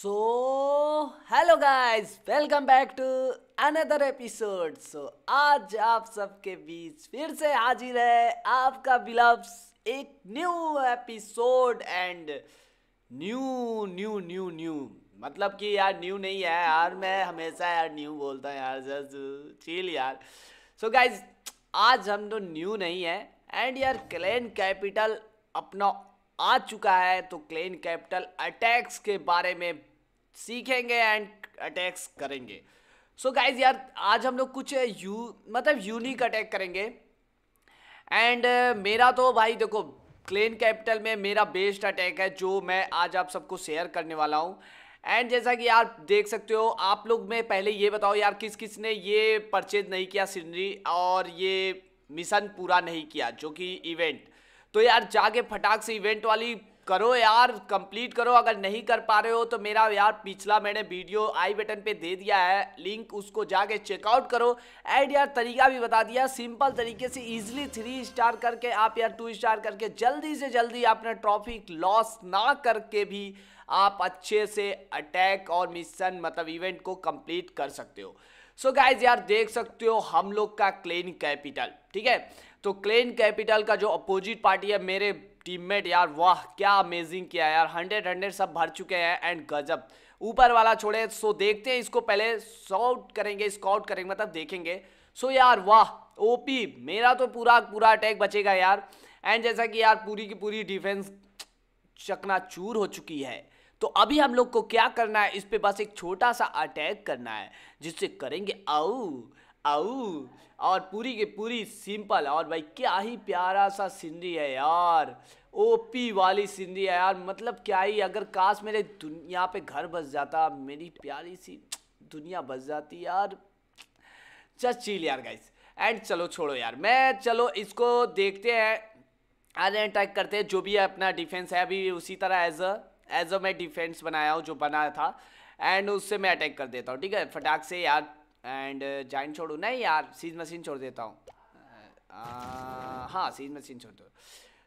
so hello guys welcome back to another episode so आज आप सबके बीच फिर से हाजिर है आपका बिलव्स एक new episode and new new new new मतलब कि यार न्यू नहीं है यार मैं हमेशा यार न्यू बोलता हूँ यार जस्ट चील यार सो so गाइज आज हम तो न्यू नहीं है एंड यार क्लेन कैपिटल अपना आ चुका है तो क्लेन कैपिटल अटैक्स के बारे में सीखेंगे एंड अटैक्स करेंगे सो so गाइज यार आज हम लोग कुछ यू मतलब यूनिक अटैक करेंगे एंड uh, मेरा तो भाई देखो क्लेन कैपिटल में मेरा बेस्ट अटैक है जो मैं आज आप सबको शेयर करने वाला हूँ एंड जैसा कि आप देख सकते हो आप लोग मैं पहले ये बताओ यार किस किस ने ये परचेज नहीं किया सीनरी और ये मिशन पूरा नहीं किया जो कि इवेंट तो यार जाके फटाक से इवेंट वाली करो यार कंप्लीट करो अगर नहीं कर पा रहे हो तो मेरा यार पिछला मैंने वीडियो आई बटन पे दे दिया है लिंक उसको जाके चेकआउट करो एंड यार तरीका भी बता दिया सिंपल तरीके से इजीली थ्री स्टार करके आप यार टू स्टार करके जल्दी से जल्दी आपने ट्रॉफी लॉस ना करके भी आप अच्छे से अटैक और मिशन मतलब इवेंट को कंप्लीट कर सकते हो सो so गाइज यार देख सकते हो हम लोग का क्लेन कैपिटल ठीक है तो क्लेन कैपिटल का जो अपोजिट पार्टी है मेरे टीममेट यार वाह क्या अमेजिंग किया यार हंड्रेड हंड्रेड सब भर चुके हैं एंड गजब ऊपर वाला छोड़े सो देखते हैं इसको पहले सॉट करेंगे स्काउट करेंगे मतलब देखेंगे सो यार वाह ओपी मेरा तो पूरा पूरा अटैक बचेगा यार एंड जैसा कि यार पूरी की पूरी डिफेंस चकनाचूर हो चुकी है तो अभी हम लोग को क्या करना है इस पर बस एक छोटा सा अटैक करना है जिससे करेंगे आऊ आउ और पूरी के पूरी सिंपल और भाई क्या ही प्यारा सा सिंधी है यार ओपी वाली सिंधी है यार मतलब क्या ही अगर काश मेरे दुनिया पे घर बस जाता मेरी प्यारी सी दुनिया बस जाती यार जस्ट चील यार गाइस एंड चलो छोड़ो यार मैं चलो इसको देखते हैं आज अटैक करते हैं जो भी है अपना डिफेंस है अभी उसी तरह एज अ एज अ मैं डिफेंस बनाया हूँ जो बनाया था एंड उससे मैं अटैक कर देता हूँ ठीक है फटाक से यार एंड जाइन uh, छोड़ू नहीं यार सीज मशीन छोड़ देता हूँ uh, हाँ सीज मशीन छोड़ दो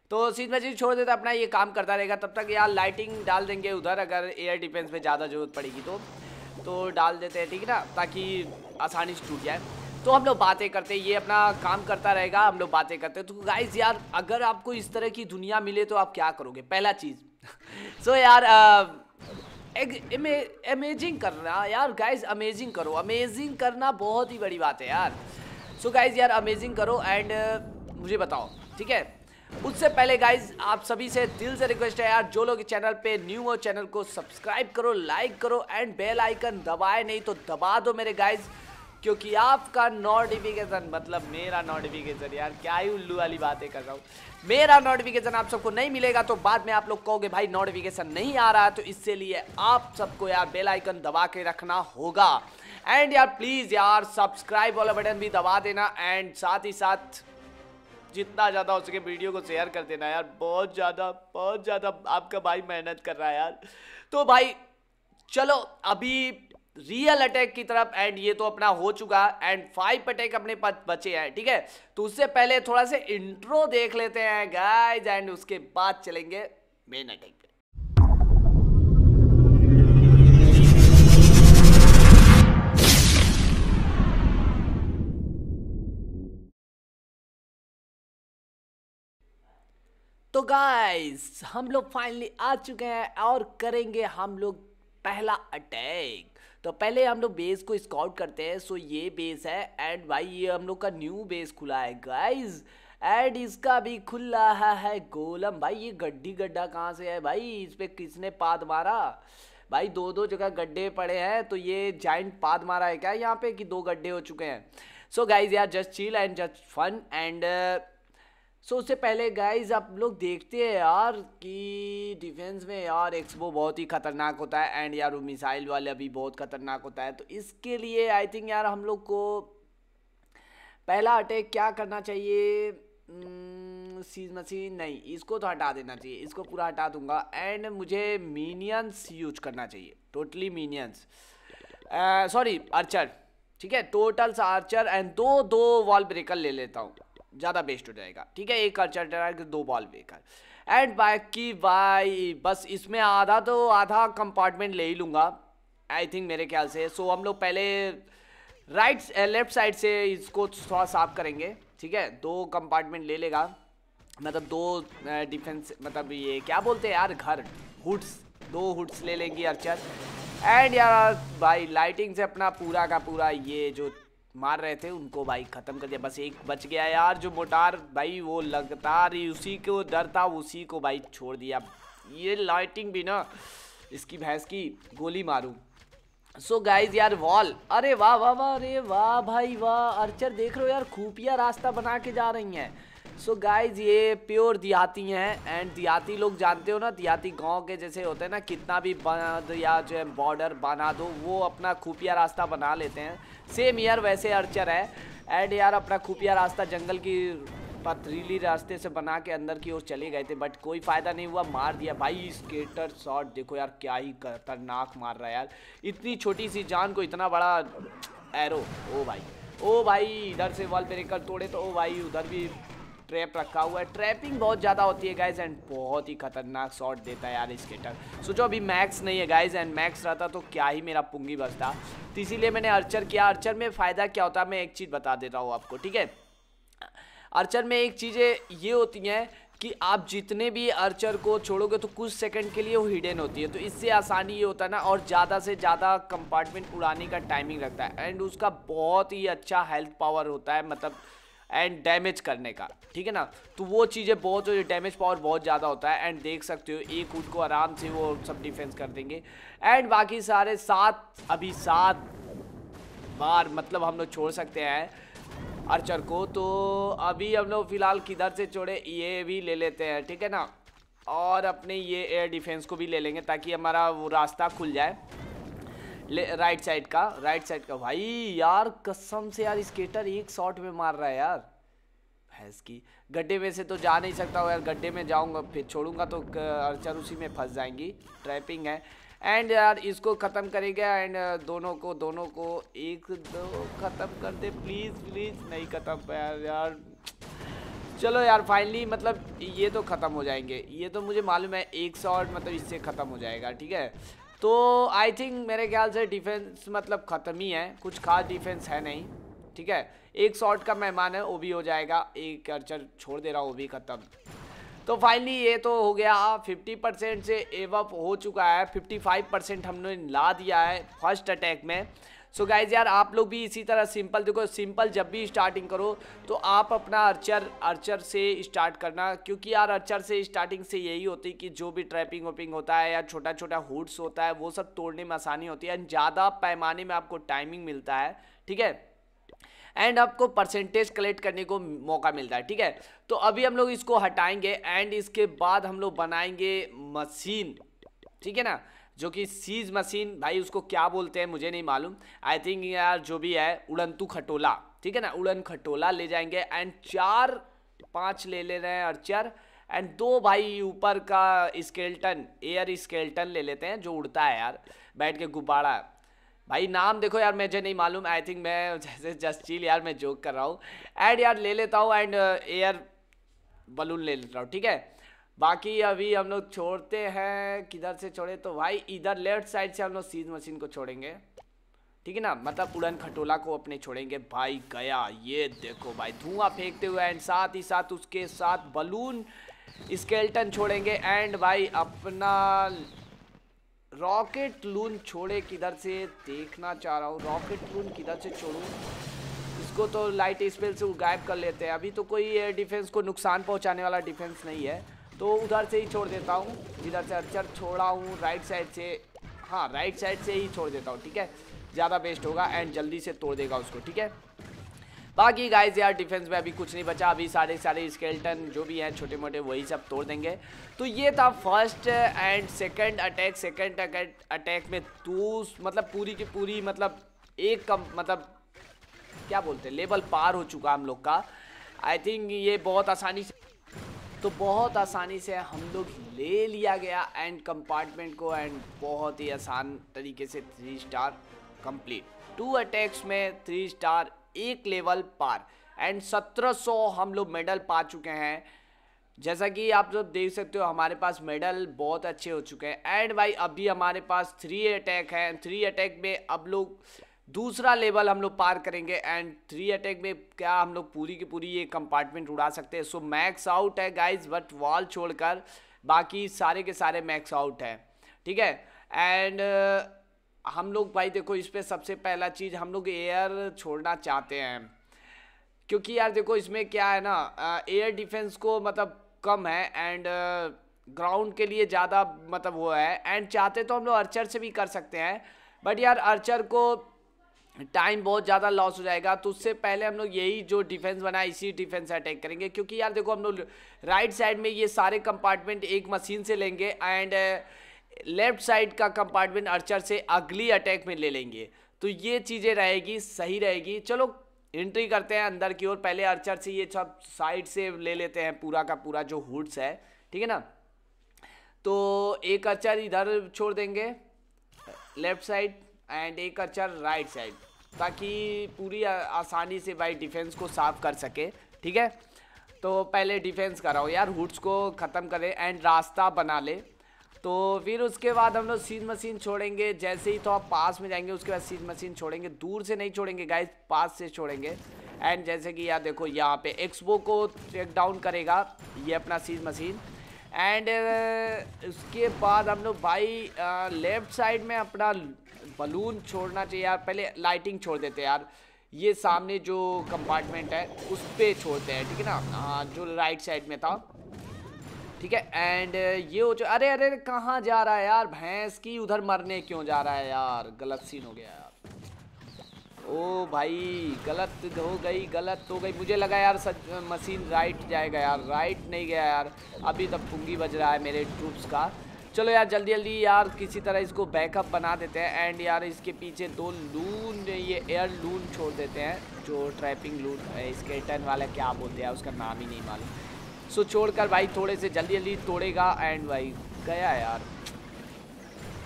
तो सीज मशीन छोड़ देता अपना ये काम करता रहेगा तब तक यार लाइटिंग डाल देंगे उधर अगर एयर डिफेंस में ज़्यादा ज़रूरत पड़ेगी तो तो डाल देते हैं ठीक है ना ताकि आसानी से टूट जाए तो हम लोग बातें करते ये अपना काम करता रहेगा हम लोग बातें करते तो गाइज यार अगर आपको इस तरह की दुनिया मिले तो आप क्या करोगे पहला चीज़ सो so, यार आ, uh, अमेजिंग करना यार गाइज अमेजिंग करो अमेजिंग करना बहुत ही बड़ी बात है यार सो so गाइज यार अमेजिंग करो एंड uh, मुझे बताओ ठीक है उससे पहले गाइज आप सभी से दिल से रिक्वेस्ट है यार जो लोग चैनल पे न्यू हो चैनल को सब्सक्राइब करो लाइक करो एंड बेल आइकन दबाए नहीं तो दबा दो मेरे गाइज़ क्योंकि आपका नोटिफिकेशन मतलब मेरा नोटिफिकेशन यार क्या ही उल्लू वाली बातें कर रहा हूँ मेरा नोटिफिकेशन आप सबको नहीं मिलेगा तो बाद में आप लोग कहोगे भाई नोटिफिकेशन नहीं आ रहा है तो इससे लिए आप सबको यार बेल आइकन दबा के रखना होगा एंड यार प्लीज़ यार सब्सक्राइब वाला बटन भी दबा देना एंड साथ ही साथ जितना ज़्यादा हो सके वीडियो को शेयर कर देना यार बहुत ज़्यादा बहुत ज़्यादा आपका भाई मेहनत कर रहा है यार तो भाई चलो अभी रियल अटैक की तरफ एंड ये तो अपना हो चुका एंड फाइव अटैक अपने पास बचे हैं ठीक है तो उससे पहले थोड़ा सा इंट्रो देख लेते हैं गाइज एंड उसके बाद चलेंगे मेन अटैक तो गाइस हम लोग फाइनली आ चुके हैं और करेंगे हम लोग पहला अटैक तो पहले हम लोग बेस को स्काउट करते हैं सो ये बेस है एंड भाई ये हम लोग का न्यू बेस खुला है गाइज एंड इसका भी खुल रहा है गोलम भाई ये गड्ढी गड्ढा कहाँ से है भाई इस पर किसने पाद मारा भाई दो दो जगह गड्ढे पड़े हैं तो ये जाइंट पाद मारा है क्या यहाँ पे कि दो गड्ढे हो चुके हैं सो गाइज यार just chill and just fun and so उससे पहले गाइज आप लोग देखते हैं यार कि डिफेंस में यार एक्सपो बहुत ही खतरनाक होता है एंड यार वो मिसाइल वाले अभी बहुत खतरनाक होता है तो इसके लिए आई थिंक यार हम लोग को पहला अटैक क्या करना चाहिए सीज hmm, मशीन नहीं इसको तो हटा देना चाहिए इसको पूरा हटा दूंगा एंड मुझे मीनियंस यूज करना चाहिए टोटली मीनियंस सॉरी आर्चर ठीक है टोटल्स आर्चर एंड दो दो वॉल ब्रेकर ले लेता हूँ ज़्यादा बेस्ट हो जाएगा ठीक है एक अर्चर ड्राइवर दो बॉल बेकर एंड बाकी भाई बस इसमें आधा तो आधा कंपार्टमेंट ले ही लूँगा आई थिंक मेरे ख्याल से सो हम लोग पहले राइट लेफ्ट साइड से इसको थोड़ा साफ करेंगे ठीक है दो कंपार्टमेंट ले लेगा मतलब दो डिफेंस eh, मतलब ये क्या बोलते हैं यार घर हुड्स दो हुड्स ले लेंगी अर्चर एंड यार भाई लाइटिंग से अपना पूरा का पूरा ये जो मार रहे थे उनको भाई ख़त्म कर दिया बस एक बच गया यार जो मोटार भाई वो लगातार ही उसी को डर था उसी को भाई छोड़ दिया ये लाइटिंग भी ना इसकी भैंस की गोली मारूं सो so गाइज यार वॉल अरे वाह वाह वाह अरे वाह भाई वाह अर्चर देख रहे हो यार खूफिया रास्ता बना के जा रही हैं सो so गाइज ये प्योर दियाती हैं एंड दियाती लोग जानते हो ना दियाती गांव के जैसे होते हैं ना कितना भी बना या जो है बॉर्डर बना दो वो अपना खुफिया रास्ता बना लेते हैं सेम यार वैसे अर्चर है एंड यार अपना खुफिया रास्ता जंगल की पथरीली रास्ते से बना के अंदर की ओर चले गए थे बट कोई फ़ायदा नहीं हुआ मार दिया भाई स्केटर शॉट देखो यार क्या ही खतरनाक मार रहा है यार इतनी छोटी सी जान को इतना बड़ा एरो ओ भाई ओ भाई इधर से वॉल ब्रेकर तोड़े तो ओ भाई उधर भी ट्रैप रखा हुआ है ट्रैपिंग बहुत ज़्यादा होती है गाइज एंड बहुत ही खतरनाक शॉट देता है यार स्केटर सोचो अभी मैक्स नहीं है गाइज एंड मैक्स रहता तो क्या ही मेरा पुंगी बचता तो इसीलिए मैंने अर्चर किया अर्चर में फ़ायदा क्या होता है मैं एक चीज़ बता देता हूँ आपको ठीक है अर्चर में एक चीज़ें ये होती हैं कि आप जितने भी अर्चर को छोड़ोगे तो कुछ सेकंड के लिए वो हिडन होती है तो इससे आसानी ये होता है ना और ज़्यादा से ज़्यादा कंपार्टमेंट उड़ाने का टाइमिंग रखता है एंड उसका बहुत ही अच्छा हेल्थ पावर होता है मतलब एंड डैमेज करने का ठीक है ना तो वो चीज़ें बहुत डैमेज पावर बहुत ज़्यादा होता है एंड देख सकते हो एक ऊट को आराम से वो सब डिफेंस कर देंगे एंड बाकी सारे सात अभी सात बार मतलब हम लोग छोड़ सकते हैं अर्चर को तो अभी हम लोग फिलहाल किधर से छोड़े ये भी ले लेते हैं ठीक है ना और अपने ये एयर डिफेंस को भी ले लेंगे ताकि हमारा वो रास्ता खुल जाए राइट साइड का राइट साइड का भाई यार कसम से यार स्केटर एक शॉट में मार रहा है यार भैंस की गड्ढे में से तो जा नहीं सकता हूँ यार गड्ढे में जाऊँगा फिर छोड़ूंगा तो अर्चर उसी में फंस जाएंगी ट्रैपिंग है एंड यार इसको ख़त्म करेगा एंड दोनों को दोनों को एक दो ख़त्म कर दे प्लीज़ प्लीज़ नहीं ख़त्म यार यार चलो यार फाइनली मतलब ये तो ख़त्म हो जाएंगे ये तो मुझे मालूम है एक शॉट मतलब इससे ख़त्म हो जाएगा ठीक है तो आई थिंक मेरे ख्याल से डिफेंस मतलब ख़त्म ही है कुछ खास डिफेंस है नहीं ठीक है एक शॉट का मेहमान है वो भी हो जाएगा एक अर्चर छोड़ दे रहा वो भी ख़त्म तो फाइनली ये तो हो गया 50 परसेंट से एवअप हो चुका है 55 परसेंट हमने ला दिया है फर्स्ट अटैक में सो गाइज यार आप लोग भी इसी तरह सिंपल देखो सिंपल जब भी स्टार्टिंग करो तो आप अपना अर्चर अर्चर से स्टार्ट करना क्योंकि यार अर्चर से स्टार्टिंग से यही होती है कि जो भी ट्रैपिंग वपिंग होता है या छोटा छोटा हुड्स होता है वो सब तोड़ने में आसानी होती है एंड ज़्यादा पैमाने में आपको टाइमिंग मिलता है ठीक है एंड आपको परसेंटेज कलेक्ट करने को मौका मिलता है ठीक है तो अभी हम लोग इसको हटाएंगे एंड इसके बाद हम लोग बनाएंगे मशीन ठीक है ना जो कि सीज मशीन भाई उसको क्या बोलते हैं मुझे नहीं मालूम आई थिंक यार जो भी है उड़ंतू खटोला ठीक है ना उड़न खटोला ले जाएंगे एंड चार पाँच ले ले रहे हैं अर्चर एंड दो भाई ऊपर का स्केल्टन एयर स्केल्टन ले लेते हैं जो उड़ता है यार बैठ के गुब्बारा भाई नाम देखो यार मुझे नहीं मालूम आई थिंक मैं जैसे जस्ट चील यार मैं जोक कर रहा हूँ एंड यार ले लेता हूँ एंड एयर बलून ले लेता हूँ ठीक है बाकी अभी हम लोग छोड़ते हैं किधर से छोड़े तो भाई इधर लेफ्ट साइड से हम लोग सीज मशीन को छोड़ेंगे ठीक है ना मतलब उड़न खटोला को अपने छोड़ेंगे भाई गया ये देखो भाई धुआं फेंकते हुए एंड साथ ही साथ उसके साथ बलून स्केल्टन छोड़ेंगे एंड भाई अपना रॉकेट लून छोड़े किधर से देखना चाह रहा हूँ रॉकेट लून किधर से छोड़ू इसको तो लाइट स्पेल से गायब कर लेते हैं अभी तो कोई डिफेंस को नुकसान पहुँचाने वाला डिफेंस नहीं है तो उधर से ही छोड़ देता हूँ जिधर से अर्चर छोड़ा हूँ राइट साइड से हाँ राइट साइड से ही छोड़ देता हूँ ठीक है ज़्यादा बेस्ट होगा एंड जल्दी से तोड़ देगा उसको ठीक है बाकी गाइज यार डिफेंस में अभी कुछ नहीं बचा अभी सारे सारे स्केल्टन जो भी हैं छोटे मोटे वही सब तोड़ देंगे तो ये था first and second attack second attack में तो मतलब पूरी की पूरी मतलब एक कम मतलब क्या बोलते हैं लेवल पार हो चुका हम लोग का आई थिंक ये बहुत आसानी से तो बहुत आसानी से हम लोग ले लिया गया एंड कंपार्टमेंट को एंड बहुत ही आसान तरीके से three star complete two attacks में थ्री स्टार एक लेवल पार एंड 1700 हम लोग मेडल पा चुके हैं जैसा कि आप लोग देख सकते हो हमारे पास मेडल बहुत अच्छे हो चुके हैं एंड भाई अभी हमारे पास थ्री अटैक हैं थ्री अटैक में अब लोग दूसरा लेवल हम लोग पार करेंगे एंड थ्री अटैक में क्या हम लोग पूरी की पूरी ये कंपार्टमेंट उड़ा सकते हैं सो मैक्स आउट है गाइज बट वॉल छोड़कर बाकी सारे के सारे मैक्स आउट है ठीक है एंड uh, हम लोग भाई देखो इस पर सबसे पहला चीज़ हम लोग एयर छोड़ना चाहते हैं क्योंकि यार देखो इसमें क्या है ना एयर uh, डिफेंस को मतलब कम है एंड ग्राउंड uh, के लिए ज़्यादा मतलब वो है एंड चाहते तो हम लोग अर्चर से भी कर सकते हैं बट यार अर्चर को टाइम बहुत ज़्यादा लॉस हो जाएगा तो उससे पहले हम लोग यही जो डिफेंस बना है इसी डिफेंस अटैक करेंगे क्योंकि यार देखो हम लोग राइट साइड में ये सारे कंपार्टमेंट एक मशीन से लेंगे एंड लेफ्ट साइड का कंपार्टमेंट अर्चर से अगली अटैक में ले लेंगे तो ये चीज़ें रहेगी सही रहेगी चलो एंट्री करते हैं अंदर की ओर पहले अर्चर से ये सब साइड से ले लेते हैं पूरा का पूरा जो हुड्स है ठीक है ना तो एक अर्चर इधर छोड़ देंगे लेफ्ट साइड एंड एक अर्चर राइट साइड ताकि पूरी आसानी से भाई डिफेंस को साफ कर सके ठीक है तो पहले डिफेंस कराओ यार हुड्स को ख़त्म करें एंड रास्ता बना ले तो फिर उसके बाद हम लोग सीज मशीन छोड़ेंगे जैसे ही तो आप पास में जाएंगे उसके बाद सीज मशीन छोड़ेंगे दूर से नहीं छोड़ेंगे गाय पास से छोड़ेंगे एंड जैसे कि यार देखो यहाँ पे एक्सपो को चेक डाउन करेगा ये अपना सीज मशीन एंड उसके बाद हम लोग भाई लेफ्ट साइड में अपना बलून छोड़ना चाहिए यार पहले लाइटिंग छोड़ देते यार ये सामने जो कंपार्टमेंट है उस पर छोड़ते हैं ठीक है ना हाँ जो राइट साइड में था ठीक है एंड ये हो जो अरे अरे कहाँ जा रहा है यार भैंस की उधर मरने क्यों जा रहा है यार गलत सीन हो गया यार ओ भाई गलत हो गई गलत हो गई मुझे लगा यार सच मशीन राइट जाएगा यार राइट नहीं गया यार अभी तब पुंगी बज रहा है मेरे ट्रूप्स का चलो यार जल्दी जल्दी यार किसी तरह इसको बैकअप बना देते हैं एंड यार इसके पीछे दो लून ये एयर लून छोड़ देते हैं जो ट्रैपिंग लून इसके टर्न वाला क्या बोलते हैं उसका नाम ही नहीं मालूम सो छोड़ कर भाई थोड़े से जल्दी जल्दी तोड़ेगा एंड भाई गया यार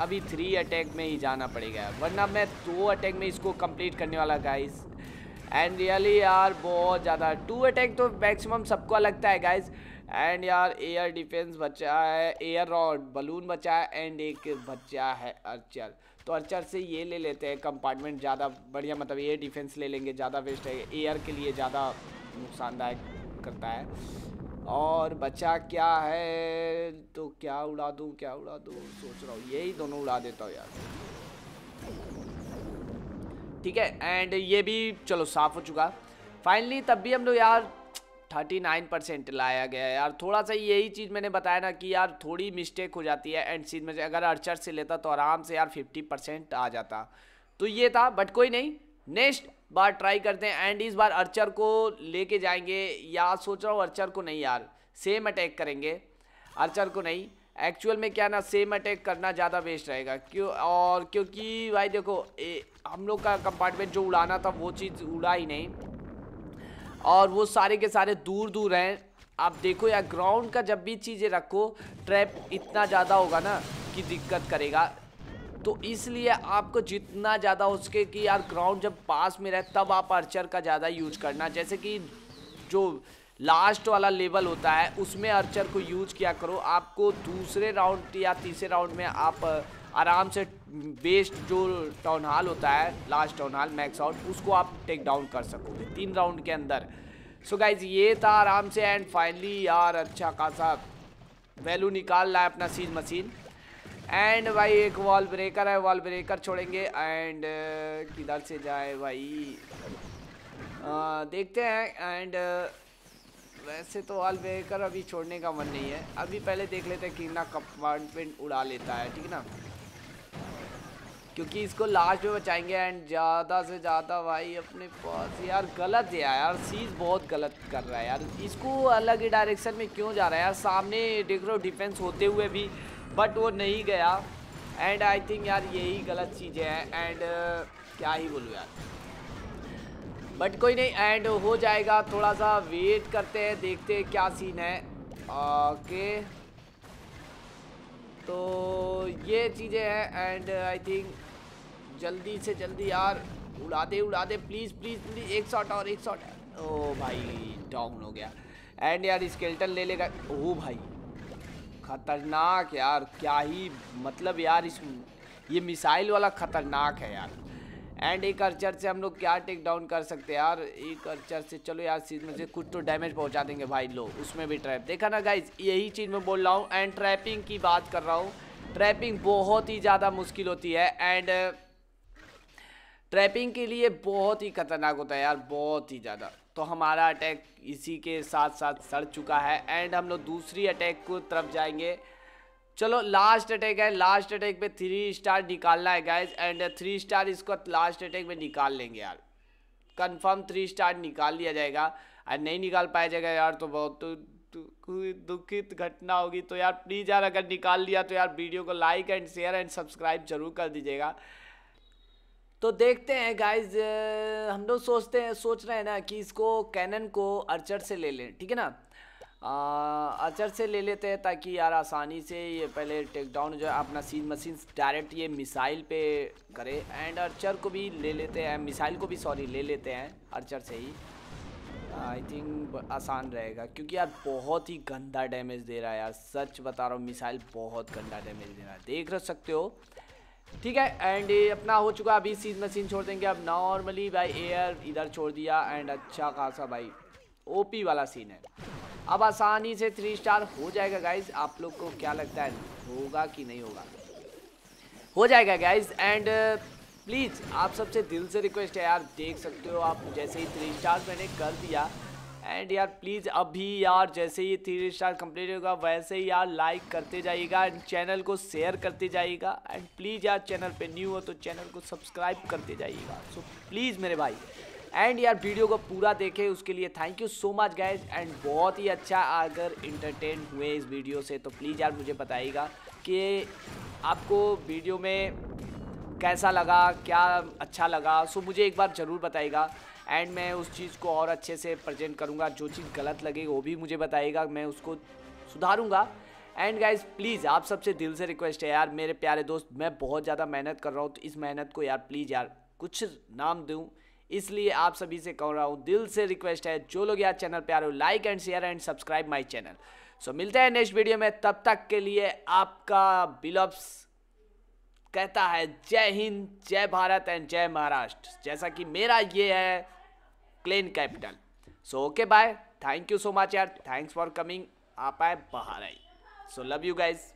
अभी थ्री अटैक में ही जाना पड़ेगा वरना मैं दो अटैक में इसको कंप्लीट करने वाला गाइज एंड रियली यार बहुत ज़्यादा टू अटैक तो मैक्सिमम सबको लगता है गाइज़ एंड यार एयर डिफेंस बचा है एयर रॉड बलून बचा है एंड एक बचा है अर्चर तो अर्चर से ये ले लेते हैं कंपार्टमेंट ज़्यादा बढ़िया मतलब एयर डिफेंस ले लेंगे ज़्यादा वेस्ट है एयर के लिए ज़्यादा नुकसानदायक करता है और बचा क्या है तो क्या उड़ा दूँ क्या उड़ा दूँ सोच रहा हूँ यही दोनों उड़ा देता हूँ यार ठीक है एंड ये भी चलो साफ़ हो चुका फाइनली तब भी हम लोग यार थर्टी नाइन परसेंट लाया गया है यार थोड़ा सा यही चीज़ मैंने बताया ना कि यार थोड़ी मिस्टेक हो जाती है एंड सीन में अगर अर्चर से लेता तो आराम से यार फिफ्टी परसेंट आ जाता तो ये था बट कोई नहीं नेक्स्ट बार ट्राई करते हैं एंड इस बार अर्चर को लेके जाएंगे या सोच रहा हूँ अर्चर को नहीं यार सेम अटैक करेंगे अर्चर को नहीं एक्चुअल में क्या ना सेम अटैक करना ज़्यादा वेस्ट रहेगा क्यों और क्योंकि भाई देखो ए, हम लोग का कंपार्टमेंट जो उड़ाना था वो चीज़ उड़ा ही नहीं और वो सारे के सारे दूर दूर हैं आप देखो या ग्राउंड का जब भी चीज़ें रखो ट्रैप इतना ज़्यादा होगा ना कि दिक्कत करेगा तो इसलिए आपको जितना ज़्यादा हो सके कि यार ग्राउंड जब पास में रहे तब आप अर्चर का ज़्यादा यूज करना जैसे कि जो लास्ट वाला लेवल होता है उसमें अर्चर को यूज किया करो आपको दूसरे राउंड या तीसरे राउंड में आप आराम से बेस्ट जो टाउन हॉल होता है last town hall max out उसको आप टेक डाउन कर सकोगे तीन राउंड के अंदर सो so गाइज ये था आराम से एंड फाइनली यार अच्छा खासा वैल्यू निकाल रहा है अपना सीज मशीन एंड भाई एक वॉल ब्रेकर है वॉल ब्रेकर छोड़ेंगे एंड uh, किधर से जाए भाई आ, uh, देखते हैं एंड uh, वैसे तो वॉल ब्रेकर अभी छोड़ने का मन नहीं है अभी पहले देख लेते हैं ना कंपार्टमेंट उड़ा लेता है ठीक है ना क्योंकि इसको लास्ट में बचाएंगे एंड ज़्यादा से ज़्यादा भाई अपने पास यार गलत है यार सीज बहुत गलत कर रहा है यार इसको अलग ही डायरेक्शन में क्यों जा रहा है यार सामने देख रहे डिफेंस होते हुए भी बट वो नहीं गया एंड आई थिंक यार यही गलत चीज़ें हैं एंड uh, क्या ही बोलूँ यार बट कोई नहीं एंड हो जाएगा थोड़ा सा वेट करते हैं देखते हैं क्या सीन है ओके तो ये चीज़ें हैं एंड आई थिंक जल्दी से जल्दी यार उड़ा दे उड़ा दे प्लीज़ प्लीज़ प्लीज़ एक शॉट और एक शॉट ओ भाई डाउन हो गया एंड यार स्केल्टन ले लेगा ओ भाई खतरनाक यार क्या ही मतलब यार इस ये मिसाइल वाला खतरनाक है यार एंड एक अर्चर से हम लोग क्या टेक डाउन कर सकते हैं यार एक अर्चर से चलो यार चीज में से कुछ तो डैमेज पहुंचा देंगे भाई लो उसमें भी ट्रैप देखा ना गाइज यही चीज़ मैं बोल रहा हूँ एंड ट्रैपिंग की बात कर रहा हूँ ट्रैपिंग बहुत ही ज़्यादा मुश्किल होती है एंड ट्रैपिंग के लिए बहुत ही खतरनाक होता है यार बहुत ही ज़्यादा तो हमारा अटैक इसी के साथ साथ सड़ चुका है एंड हम लोग दूसरी अटैक को तरफ जाएंगे चलो लास्ट अटैक है लास्ट अटैक पे थ्री स्टार निकालना है गाइज एंड थ्री स्टार इसको लास्ट अटैक में निकाल लेंगे यार कंफर्म थ्री स्टार निकाल लिया जाएगा और नहीं निकाल पाया जाएगा यार तो बहुत तो, तो दुखित घटना होगी तो यार प्लीज़ यार अगर निकाल लिया तो यार वीडियो को like and share and subscribe जरूर कर दीजिएगा तो देखते हैं गाइज हम लोग सोचते हैं सोच रहे हैं ना कि इसको कैनन को अर्चर से ले लें ठीक है ना अर्चर से ले लेते हैं ताकि यार आसानी से ये पहले टेक डाउन जो है अपना सीन मशीन डायरेक्ट ये मिसाइल पे करे एंड अर्चर को भी ले लेते हैं मिसाइल को भी सॉरी ले लेते हैं अर्चर से ही आई थिंक आसान रहेगा क्योंकि यार बहुत ही गंदा डैमेज दे रहा है यार सच बता रहा हूँ मिसाइल बहुत गंदा डैमेज दे रहा है देख रह सकते हो ठीक है एंड अपना हो चुका अभी सीज मशीन छोड़ देंगे अब नॉर्मली भाई एयर इधर छोड़ दिया एंड अच्छा खासा भाई ओपी वाला सीन है अब आसानी से थ्री स्टार हो जाएगा गाइज आप लोग को क्या लगता है होगा कि नहीं होगा हो जाएगा गाइज एंड प्लीज़ आप सबसे दिल से रिक्वेस्ट है यार देख सकते हो आप जैसे ही थ्री स्टार मैंने कर दिया एंड यार प्लीज़ अभी यार जैसे ही थ्री स्टार कंप्लीट होगा वैसे ही यार लाइक करते जाइएगा एंड चैनल को शेयर करते जाइएगा एंड प्लीज़ यार चैनल पे न्यू हो तो चैनल को सब्सक्राइब करते जाइएगा सो प्लीज़ मेरे भाई एंड यार वीडियो को पूरा देखे उसके लिए thank you so much guys and बहुत ही अच्छा अगर इंटरटेन हुए इस वीडियो से तो प्लीज़ यार मुझे बताइएगा कि आपको वीडियो में कैसा लगा क्या अच्छा लगा सो मुझे एक बार ज़रूर बताइएगा एंड मैं उस चीज़ को और अच्छे से प्रजेंट करूँगा जो चीज़ गलत लगेगी वो भी मुझे बताएगा मैं उसको सुधारूँगा एंड गाइज प्लीज़ आप सबसे दिल से रिक्वेस्ट है यार मेरे प्यारे दोस्त मैं बहुत ज़्यादा मेहनत कर रहा हूँ तो इस मेहनत को यार प्लीज़ यार कुछ नाम दूँ इसलिए आप सभी से कह रहा हूँ दिल से रिक्वेस्ट है जो लोग यार चैनल प्यार आ रहे हो like and share and subscribe my channel so मिलते हैं नेक्स्ट वीडियो में तब तक के लिए आपका बिलॉप्स कहता है जय हिंद जय भारत एंड जय महाराष्ट्र जैसा कि मेरा ये है clan capital so okay bye thank you so much यार थैंक्स फॉर कमिंग आप आए बाहर आई सो लव यू गाइज